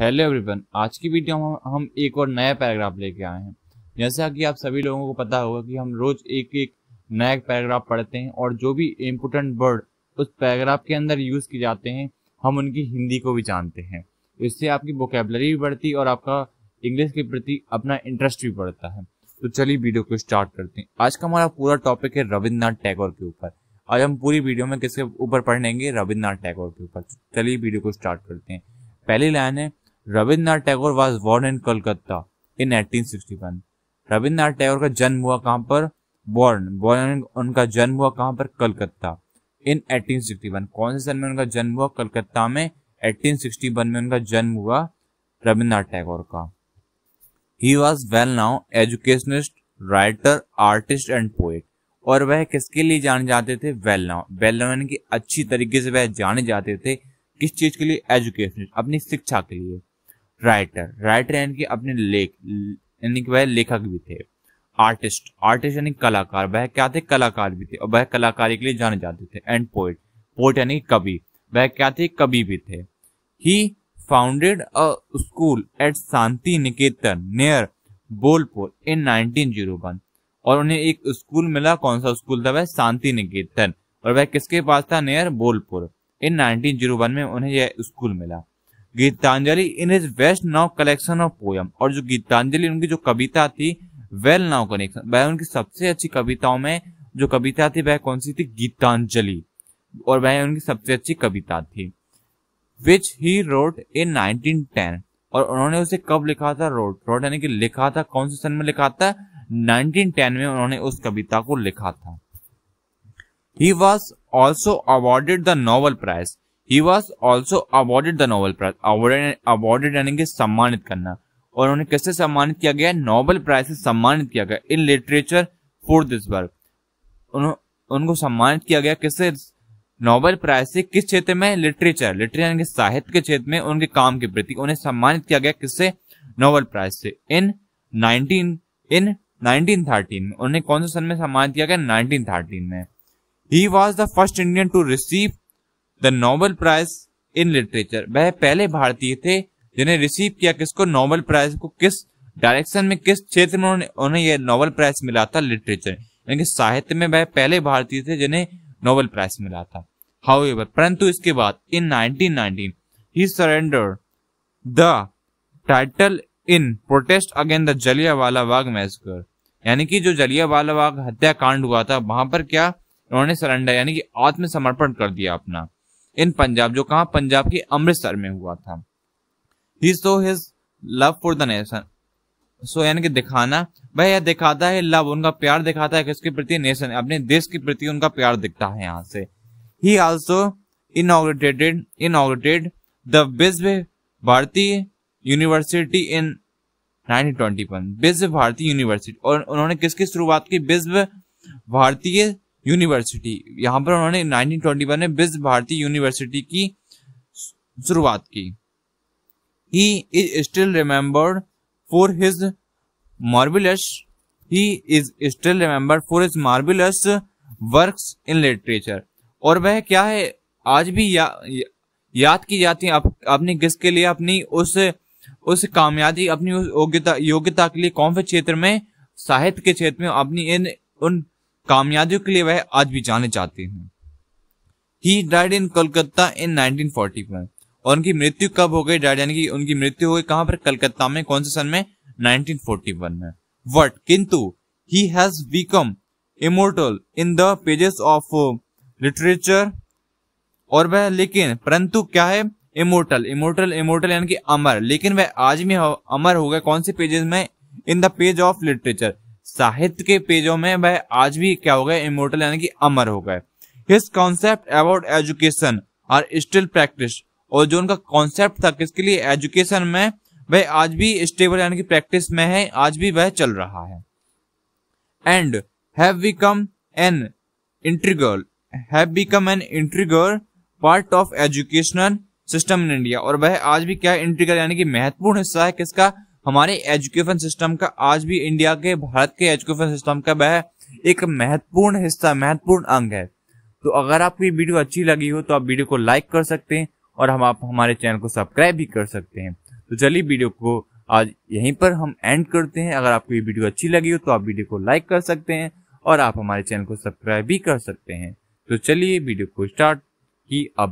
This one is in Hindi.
हेलो एवरीवन आज की वीडियो में हम एक और नया पैराग्राफ लेके आए हैं जैसा कि आप सभी लोगों को पता होगा कि हम रोज एक एक नया पैराग्राफ पढ़ते हैं और जो भी इम्पोर्टेंट वर्ड उस पैराग्राफ के अंदर यूज किए जाते हैं हम उनकी हिंदी को भी जानते हैं इससे आपकी वोकेबलरी भी बढ़ती और आपका इंग्लिश के प्रति अपना इंटरेस्ट भी बढ़ता है तो चलिए वीडियो को स्टार्ट करते हैं आज का हमारा पूरा टॉपिक है रविन्द्रनाथ टैगोर के ऊपर आज हम पूरी वीडियो में किसके ऊपर पढ़ेंगे रविन्द्रनाथ टैगोर के ऊपर चलिए वीडियो को स्टार्ट करते हैं पहली लाइन है Rabindranath Tagore was born in Calcutta in eighteen sixty one Rabindranath Tagore का जन्म हुआ कहाँ पर बॉर्न बॉर्न उनका जन्म हुआ कहाँ पर Calcutta in eighteen sixty one कौन से सन में उनका जन्म हुआ कलकत्ता में एटीन सिक्सटी वन में उनका जन्म हुआ रविन्द्रनाथ टैगोर का he was well known educationist writer artist and poet और वह किसके लिए जाने जाते थे वेल नाउ वेल नाउ यानी कि अच्छी तरीके से वह जाने जाते थे किस चीज के लिए एजुकेशन अपनी शिक्षा के लिए राइटर राइटर यानी कि अपने लेख यानी कि वह लेखक भी थे आर्टिस्ट आर्टिस्ट यानी कलाकार वह क्या थे कलाकार भी थे और वह कलाकारी के लिए जाने जाते थे एंड पोइट पोइट यानी कवि वह क्या थे कवि भी थे he founded a school at Shantiniketan near Bolpur in nineteen zero one और उन्हें एक स्कूल मिला कौन सा स्कूल था वह शांति निकेतन और वह किसके पास था नियर बोलपुर इन 1901 में उन्हें यह स्कूल मिला Gitanjali in is best known collection of poem और जो गीतांजलि उनकी जो कविता थी वेल नाउ कनेक्शन वह उनकी सबसे अच्छी कविताओं में जो कविता थी वह कौन सी थी गीतांजलि और वह उनकी सबसे अच्छी कविता थी which he wrote in nineteen ten और उन्होंने उसे कब लिखा था रोट रोट यानी कि लिखा था कौन से सन में लिखा था नाइनटीन टेन में उन्होंने उस कविता को लिखा था he was also awarded the Nobel prize he was also awarded the Nobel prize awarded यानी कि सम्मानित करना और उन्हें किससे सम्मानित किया गया नोबल प्राइज से सम्मानित किया गया in literature for this work उनको सम्मानित किया गया किससे नोबेल प्राइज से किस क्षेत्र में लिटरेचर लिटरेचर यानी साहित्य के क्षेत्र में उनके काम के प्रति उन्हें सम्मानित किया गया किससे नोबेल प्राइज से इन 19 इन 1913 में उन्हें कौन से सन में सम्मानित किया गया 1913 में he was the first Indian to receive the Nobel prize in literature वह पहले भारतीय थे जिन्हें रिसीव किया किसको नोबल प्राइज को किस डायरेक्शन में किस क्षेत्र में उन्हें उन्हें यह नोबल प्राइज मिला था लिटरेचर यानी साहित्य में वह पहले भारतीय थे जिन्हें नोबल प्राइज मिला था हाउ परंतु इसके बाद in 1919 he surrender the title in protest again the Wala Bagh मैसकर यानी कि जो जलिया वाला बाग हत्याकांड हुआ था वहां पर क्या उन्होंने सरेंडर यानी कि आत्मसमर्पण कर दिया अपना इन पंजाब जो कहा पंजाब के अमृतसर में हुआ था he show his love for the nation so यानी कि दिखाना वह यह दिखाता है लव उनका प्यार दिखाता है किसके प्रति नेशन अपने देश के प्रति उनका प्यार दिखता है यहाँ से he also inaugurated inaugurated the Visva Bharati university इन 1921 विश्व भारती यूनिवर्सिटी और उन्होंने किसकी शुरुआत की विश्व भारतीय यूनिवर्सिटी यहाँ पर उन्होंने 1921 में विश्व भारती यूनिवर्सिटी की शुरुआत की he is still remembered for his marvellous he is still remembered for his marvellous work in literature और वह क्या है आज भी या, या, याद की जाती है आप, अपनी किस के लिए अपनी उस उस कामयाबी अपनी उस योग्यता योग्यता के लिए कौन से क्षेत्र में साहित्य के क्षेत्र में अपनी इन उन कामयाबियों के लिए वह आज भी जाने जाते हैं ही डाइड इन कोलकाता इन 1941 और उनकी मृत्यु कब हो गई डाइड यानी कि उनकी मृत्यु हो गई कहां पर कलकत्ता में कौन से सन में 1941 में वट किंतु he has become immortal in the pages of literature और वह लेकिन परंतु क्या है इमोर्टल इमोर्टल इमोर्टल यानी कि अमर लेकिन वह आज भी अमर हो गए कौन से पेजेस में in the page of literature साहित्य के पेजों में वह आज भी क्या हो गए इमोटल यानी कि अमर हो गए his concept about education are still practice और जो उनका कॉन्सेप्ट था किसके लिए एजुकेशन में वह आज भी स्टेबल यानी कि प्रैक्टिस में है आज भी वह चल रहा है and have become an integral have become an integral part of educational system in India और वह आज भी क्या इंट्रीगर यानी कि महत्वपूर्ण हिस्सा है किसका हमारे एजुकेशन सिस्टम का आज भी इंडिया के भारत के एजुकेशन सिस्टम का वह एक महत्वपूर्ण हिस्सा महत्वपूर्ण अंग है तो अगर आपको ये वीडियो अच्छी लगी हो तो आप वीडियो को लाइक कर सकते हैं और हम आप हमारे चैनल को सब्सक्राइब भी कर सकते हैं तो चलिए वीडियो को आज यहीं पर हम एंड करते हैं अगर आपको ये वीडियो अच्छी लगी हो तो आप वीडियो को लाइक कर सकते हैं और आप हमारे चैनल को सब्सक्राइब भी कर सकते हैं तो चलिए वीडियो को स्टार्ट की अब